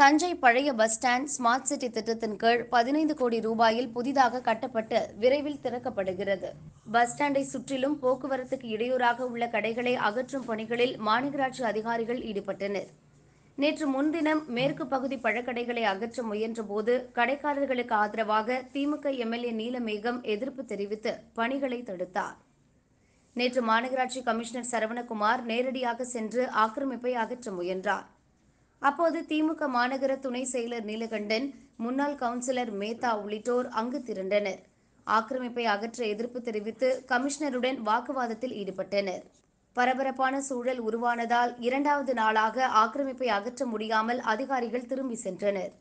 தஞ்சை பழைய bus stand smart city திட்டத்தின் கீழ் பதினைந்து கோடி ரூபாயில் புதிதாக கட்டப்பட்டு விரைவில் திறக்கப்படுகிறது பஸ் ஸ்டாண்டை சுற்றிலும் போக்குவரத்துக்கு இடையூறாக உள்ள கடைகளை அகற்றும் பணிகளில் மாநகராட்சி அதிகாரிகள் ஈடுபட்டனர் நேற்று முன்தினம் மேற்கு பகுதி பழக்கடைகளை அகற்ற முயன்றபோது கடைக்காரர்களுக்கு ஆதரவாக திமுக எம்எல்ஏ நீலமேகம் எதிர்ப்பு தெரிவித்து பணிகளை தடுத்தார் நேற்று மாநகராட்சி கமிஷனர் சரவணகுமார் நேரடியாக சென்று ஆக்கிரமிப்பை அகற்ற முயன்றார் அப்போது திமுக மாநகர துணை செயலர் நீலகண்டன் முன்னாள் கவுன்சிலர் மேத்தா உள்ளிட்டோர் அங்கு திரண்டனர் ஆக்கிரமிப்பை அகற்ற எதிர்ப்பு தெரிவித்து கமிஷனருடன் வாக்குவாதத்தில் ஈடுபட்டனர் பரபரப்பான சூழல் உருவானதால் இரண்டாவது நாளாக ஆக்கிரமிப்பை அகற்ற முடியாமல் அதிகாரிகள் திரும்பி சென்றனர்